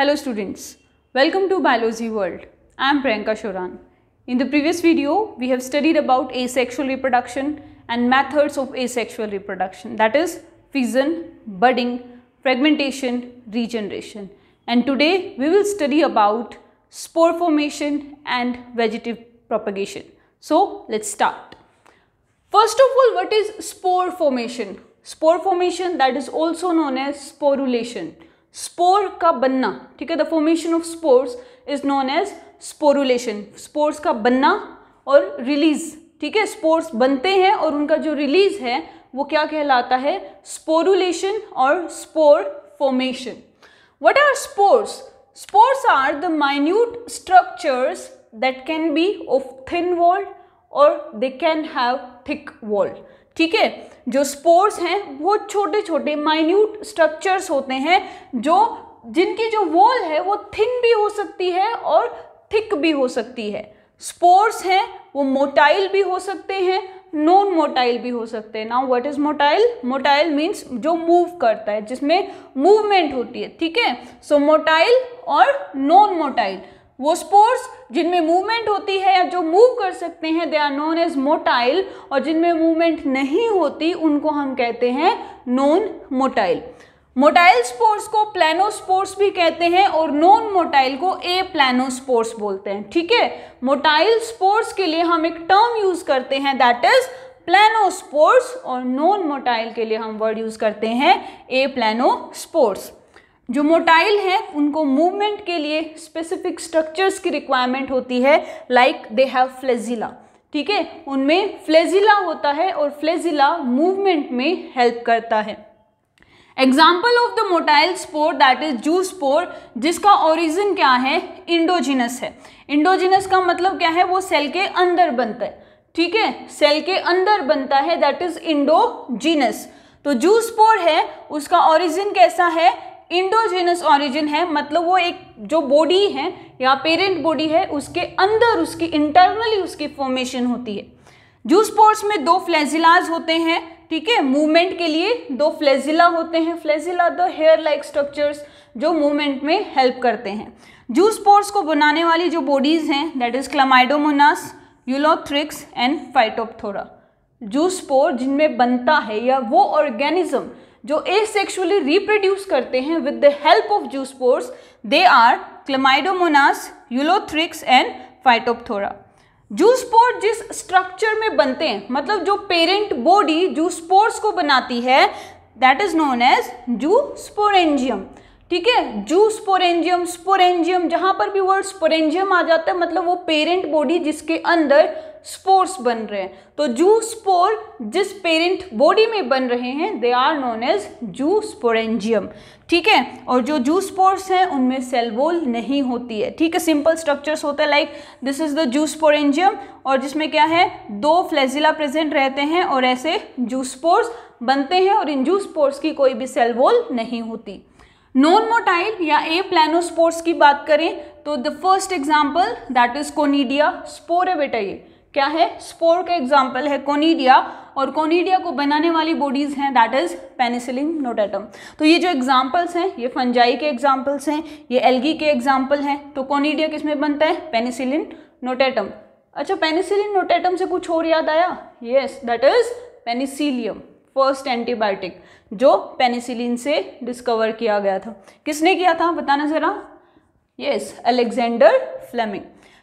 Hello students, welcome to Biology World. I am Priyanka Shoran. In the previous video, we have studied about asexual reproduction and methods of asexual reproduction that is fission, budding, fragmentation, regeneration. And today we will study about spore formation and vegetative propagation. So let's start. First of all, what is spore formation? Spore formation that is also known as sporulation spore का बनना ठीक है the formation of spores is known as sporulation spores का बनना और release ठीक है spores बनते हैं और उनका जो रिलीज है वो क्या कहलाता है स्पोरुलेशन और spore formation what are spores spores are the minute structures that can be of thin wall और they can have thick wall ठीक है जो स्पोर्स हैं वो छोटे छोटे माइन्यूट स्ट्रक्चर्स होते हैं जो जिनकी जो वॉल है वो थिन भी हो सकती है और थिक भी हो सकती है स्पोर्स हैं वो मोटाइल भी हो सकते हैं नॉन मोटाइल भी हो सकते हैं now what is motile motile means जो मूव करता है जिसमें मूवमेंट होती है ठीक है सो मोटाइल और नॉन मोटाइल वो स्पोर्स जिनमें मूवमेंट होती है या जो मूव कर सकते हैं they are known as motile और जिनमें मूवमेंट नहीं होती उनको हम कहते हैं नॉन मोटाइल मोटाइल स्पोर्स को प्लानो स्पोर्ट्स भी कहते हैं और नॉन मोटाइल को ए प्लानो स्पोर्ट्स बोलते हैं ठीक है मोटाइल स्पोर्स के लिए हम एक टर्म यूज करते हैं दैट इज प्लानो स्पोर्ट्स और नॉन मोटाइल के लिए हम वर्ड यूज करते हैं ए प्लानो स्पोर्ट्स जो मोटाइल हैं उनको मूवमेंट के लिए स्पेसिफिक स्ट्रक्चर्स की रिक्वायरमेंट होती है लाइक दे हैव फ्लेजिला ठीक है उनमें फ्लेजिला होता है और फ्लेजिला मूवमेंट में हेल्प करता है example of the motile spore that is zoospore जिसका ओरिजिन क्या है इंडोजिनस है इंडोजिनस का मतलब क्या है वो सेल के अंदर बनता है ठीक है सेल के अंदर बनता है दैट इज इंडोजिनस तो जू स्पोर है उसका ओरिजिन कैसा है इंडोजेनस ऑरिजिन है मतलब वो एक जो बॉडी है या पेरेंट बॉडी है उसके अंदर उसकी इंटरनली उसकी फॉर्मेशन होती है जूस स्पोर्ट्स में दो फ्लैजिलाज होते हैं ठीक है मूवमेंट के लिए दो फ्लैजिला होते हैं flagella the hair like structures जो मूवमेंट में हेल्प करते हैं जूस पोर्स को बनाने वाली जो बॉडीज हैं that is Chlamydomonas Ulothrix and Phytophthora zoospore जिनमें बनता है या वो ऑर्गेनिज्म जो सेक्शुअली रिप्रोड्यूस करते हैं with the help of zoospores they are Chlamydomonas Ulothrix and Phytophthora zoospore जिस स्ट्रक्चर में बनते हैं मतलब जो पेरेंट बॉडी जूसपोर्स को बनाती है that is known as sporangium ठीक है जू स्पोरेंजियम स्पोरेंजियम जहां पर भी वर्ड स्पोरेंजियम आ जाता है मतलब वो पेरेंट बॉडी जिसके अंदर स्पोर्स बन रहे हैं तो जू स्पोर जिस पेरेंट बॉडी में बन रहे हैं they are known as zoosporangium ठीक है और जो जू स्पोर्स हैं उनमें सेल वॉल नहीं होती है ठीक है सिंपल स्ट्रक्चर्स होते हैं like this is the zoosporangium और जिसमें क्या है दो फ्लेजिला प्रेजेंट रहते हैं और ऐसे जू स्पोर्स बनते हैं और इन जू स्पोर्स की कोई भी सेल वॉल नहीं होती नॉन मोटाइल या ए प्लानोस्पोर्स की बात करें तो the first example that is conidia spore है बेटा ये क्या है स्पोर का एग्जाम्पल है कोनीडिया और कोनीडिया को बनाने वाली बॉडीज हैं दैट इज पेनिसिलिन नोटेटम तो ये जो एग्जाम्पल्स हैं ये फंजाई के एग्जाम्पल्स हैं ये एल्गी के एग्जाम्पल हैं तो कोनीडिया किस में बनता है पेनिसिलिन नोटेटम अच्छा पेनिसिलिन नोटेटम से कुछ और याद आया yes that is Penicillium first antibiotic जो पेनिसिलिन से डिस्कवर किया गया था किसने किया था बताना ज़रा यस अलेक्जेंडर फ्लेमिंग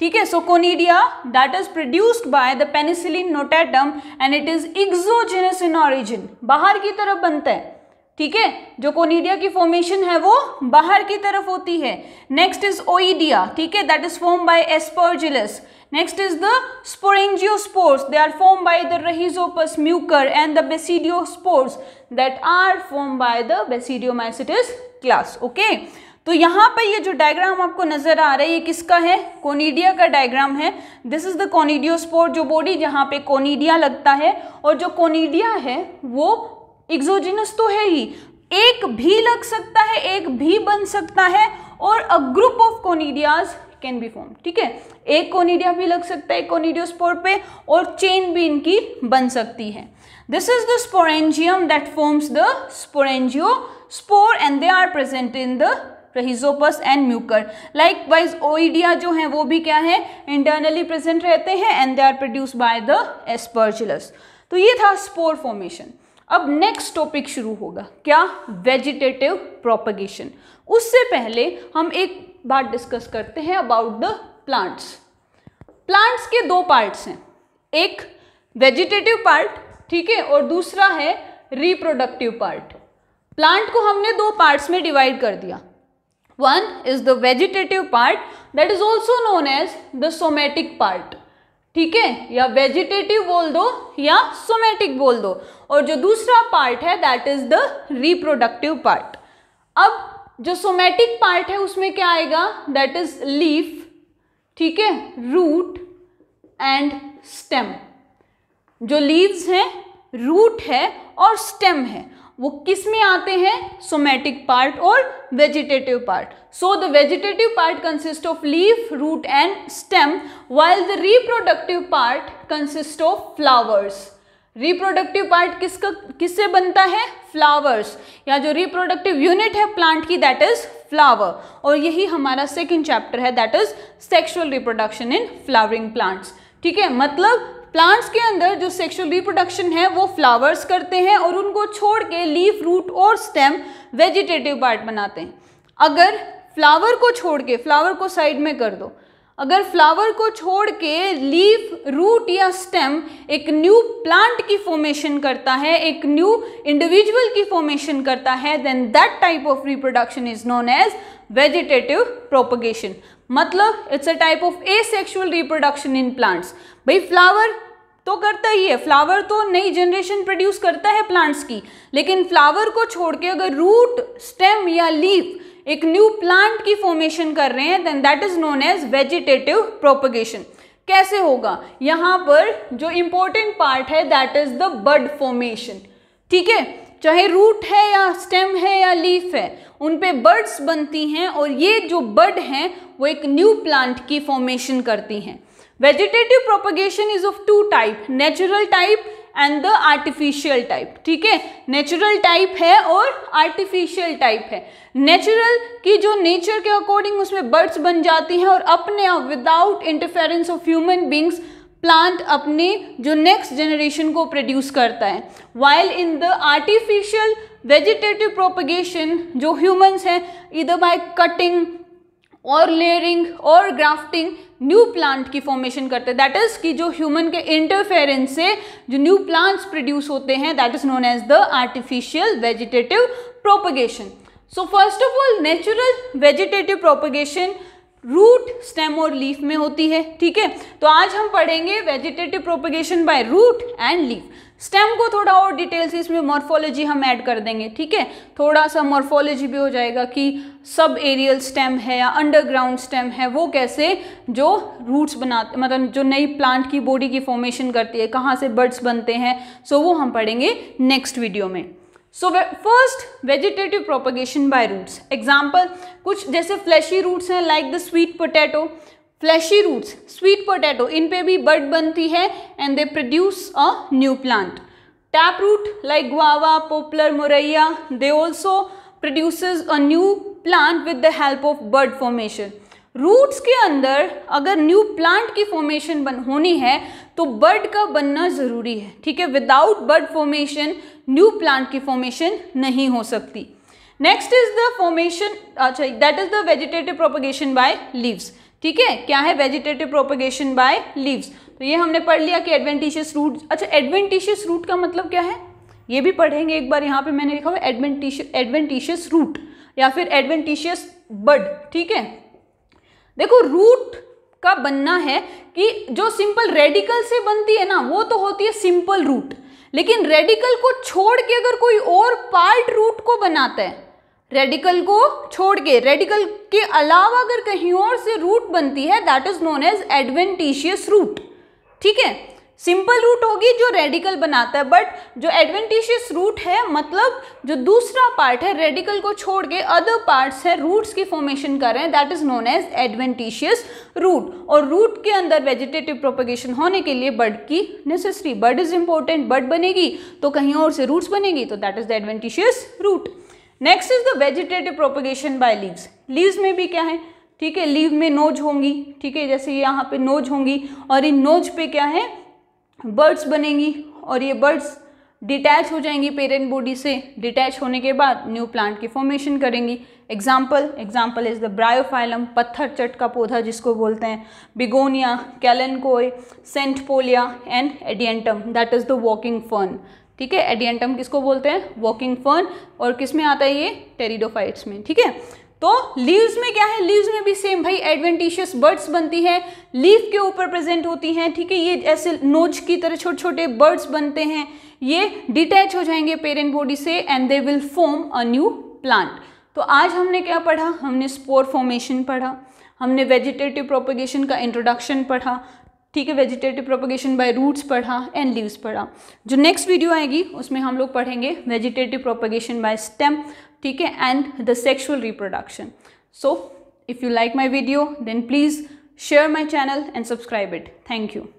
ठीक है so conidia that is produced by the penicillin notatum and it is exogenous in origin बाहर की तरफ बनता है ठीक है जो कोनीडिया की फॉर्मेशन है वो बाहर की तरफ होती है नेक्स्ट इज ओइडिया ठीक है that is form by Aspergillus next is the sporangiospores they are form by the Rhizopus Mucor and the basidiospores that are form by the Basidiomycetes class okay तो यहाँ पर ये जो diagram आपको नजर आ रहा है ये किसका है कोनीडिया का डायग्राम है this is the conidiospore जो बॉडी जहाँ पे कोनीडिया लगता है और जो कोनीडिया है वो एक्सोजिनस तो है ही एक भी लग सकता है एक भी बन सकता है और a group of conidias can be form ठीक है एक कोनिडिया भी लग सकता है कोनिडियोस्पोर पे और चेन भी इनकी बन सकती है this is the sporangium that forms the sporangiospore and they are present in the Rhizopus and Mucor likewise oidia जो है वो भी क्या है इंटरनली प्रेजेंट रहते हैं and they are produce by the Aspergillus तो ये था स्पोर फॉर्मेशन अब नेक्स्ट टॉपिक शुरू होगा क्या वेजिटेटिव प्रोपगेशन उससे पहले हम एक बात डिस्कस करते हैं अबाउट द प्लांट्स प्लांट्स के दो पार्ट्स हैं एक वेजिटेटिव पार्ट ठीक है और दूसरा है रिप्रोडक्टिव पार्ट प्लांट को हमने दो पार्ट्स में डिवाइड कर दिया one is the vegetative part that is also known as the somatic part ठीक है या वेजिटेटिव बोल दो या सोमेटिक बोल दो और जो दूसरा पार्ट है that is the reproductive part अब जो सोमेटिक पार्ट है उसमें क्या आएगा दैट इज लीफ ठीक है रूट एंड स्टेम जो लीव्स हैं रूट है और स्टेम है वो किस में आते हैं सोमैटिक पार्ट और vegetative part so the vegetative part consist of leaf root and stem while the reproductive part consist of flowers reproductive part किसका किससे बनता है फ्लावर्स या जो रिप्रोडक्टिव यूनिट है प्लांट की दैट इज फ्लावर और यही हमारा सेकेंड चैप्टर है that is sexual reproduction in flowering plants ठीक है मतलब प्लांट्स के अंदर जो सेक्सुअल रिप्रोडक्शन है वो फ्लावर्स करते हैं और उनको छोड़ के लीफ रूट और स्टेम वेजिटेटिव पार्ट बनाते हैं अगर फ्लावर को छोड़ के फ्लावर को साइड में कर दो अगर फ्लावर को छोड़ के लीफ रूट या स्टेम एक न्यू प्लांट की फॉर्मेशन करता है एक न्यू इंडिविजुअल की फॉर्मेशन करता है then that type of reproduction is known as vegetative propagation मतलब it's a type of asexual reproduction in plants भाई फ्लावर तो करता ही है फ्लावर तो नई जनरेशन प्रोड्यूस करता है प्लांट्स की लेकिन फ्लावर को छोड़ के अगर रूट स्टेम या लीफ एक न्यू प्लांट की फॉर्मेशन कर रहे हैं then that is known as vegetative propagation कैसे होगा यहाँ पर जो इम्पोर्टेंट पार्ट है that is the bud formation ठीक है चाहे रूट है या स्टेम है या लीफ है उन पे बर्ड्स बनती हैं और ये जो बर्ड हैं वो एक न्यू प्लांट की फॉर्मेशन करती हैं vegetative propagation is of two type natural type and the artificial type ठीक है नेचुरल टाइप है और आर्टिफिशियल टाइप है नेचुरल की जो नेचर के अकॉर्डिंग उसमें बर्ड्स बन जाती हैं और अपने आप without interference of human beings plant अपने जो नेक्स्ट जनरेशन को प्रोड्यूस करता है while in the artificial vegetative propagation जो ह्यूमन्स हैं इधर बाय कटिंग और लेयरिंग और ग्राफ्टिंग न्यू प्लांट की फॉर्मेशन करते हैं दैट इज कि जो ह्यूमन के इंटरफेरेंस से जो न्यू प्लांट्स प्रोड्यूस होते हैं that is known as the artificial vegetative propagation so first of all natural vegetative propagation root stem और लीफ में होती है ठीक है तो आज हम पढ़ेंगे vegetative propagation by root and leaf stem को थोड़ा और डिटेल्स इसमें मॉर्फोलॉजी हम ऐड कर देंगे ठीक है थोड़ा सा मॉर्फोलॉजी भी हो जाएगा कि सब एरियल स्टेम है या अंडरग्राउंड स्टेम है वो कैसे जो रूट्स बनाते मतलब जो नई प्लांट की बॉडी की फॉर्मेशन करती है कहाँ से बर्ड्स बनते हैं सो so वो हम पढ़ेंगे नेक्स्ट वीडियो में so first vegetative propagation by roots example कुछ जैसे फ्लैशी रूट्स हैं like the sweet potato fleshy roots sweet potato इन पे भी बर्ड बनती है and they produce a new plant tap root like guava, poplar Murraya they also produces a new plant with the help of bud formation roots के अंदर अगर new plant की formation बन होनी है तो बर्ड का बनना ज़रूरी है ठीक है without bud formation new plant की फॉर्मेशन नहीं हो सकती नेक्स्ट इज द फॉर्मेशन अच्छा that is the vegetative propagation by leaves ठीक है क्या है वेजिटेटिव प्रोपोगेशन बाय लीव्स तो ये हमने पढ़ लिया कि एडवेंटिशियस रूट अच्छा एडवेंटिशियस रूट का मतलब क्या है ये भी पढ़ेंगे एक बार यहाँ पे मैंने लिखा हुआ एडवेंटिश एडवेंटिशियस रूट या फिर एडवेंटिशियस बड ठीक है देखो रूट का बनना है कि जो सिंपल रेडिकल से बनती है ना वो तो होती है सिंपल रूट लेकिन रेडिकल को छोड़ के अगर कोई और पार्ट रूट को बनाता है रेडिकल को छोड़ के रेडिकल के अलावा अगर कहीं और से रूट बनती है that is known as adventitious root ठीक है सिंपल रूट होगी जो रेडिकल बनाता है बट जो एडवेंटिशियस रूट है मतलब जो दूसरा पार्ट है रेडिकल को छोड़ के अदर पार्ट्स है रूट्स की फॉर्मेशन कर रहे हैं that is known as adventitious root और रूट के अंदर वेजिटेटिव प्रोपोगेशन होने के लिए बर्ड की necessary bud is important bud बनेगी तो कहीं और से रूट्स बनेगी तो that is the adventitious root next is the vegetative propagation by leaves leaves में भी क्या है ठीक है लीव में नोज होंगी ठीक है जैसे यहाँ पे नोज होंगी और इन नोज पे क्या है बर्ड्स बनेंगी और ये बर्ड्स डिटैच हो जाएंगी पेरेंट बॉडी से डिटैच होने के बाद न्यू प्लांट की फॉर्मेशन करेंगी example example is the Bryophyllum पत्थर चट का पौधा जिसको बोलते हैं बिगोनिया कैलनकोय पोलिया and Adiantum that is the walking fern ठीक है एडियंटम किसको बोलते हैं वॉकिंग फर्न और किस में आता है ये टेरिडोफाइट्स में ठीक है तो लीव्स में क्या है लीव्स में भी सेम भाई एडवेंटिशियस बर्ड्स बनती हैं लीफ के ऊपर प्रेजेंट होती हैं ठीक है ये ऐसे नोच की तरह छोटे छोटे बर्ड्स बनते हैं ये डिटैच हो जाएंगे पेरेंट बॉडी से and they will form a new plant तो आज हमने क्या पढ़ा हमने स्पोर फॉर्मेशन पढ़ा हमने वेजिटेटिव प्रोपोगेशन का इंट्रोडक्शन पढ़ा ठीक है वेजिटेटिव प्रोपोगेशन बाय रूट्स पढ़ा एंड लीव्स पढ़ा जो नेक्स्ट वीडियो आएगी उसमें हम लोग पढ़ेंगे वेजिटेटिव प्रोपोगेशन बाय स्टेम ठीक है and the sexual reproduction so if you like my video then please share my channel and subscribe it thank you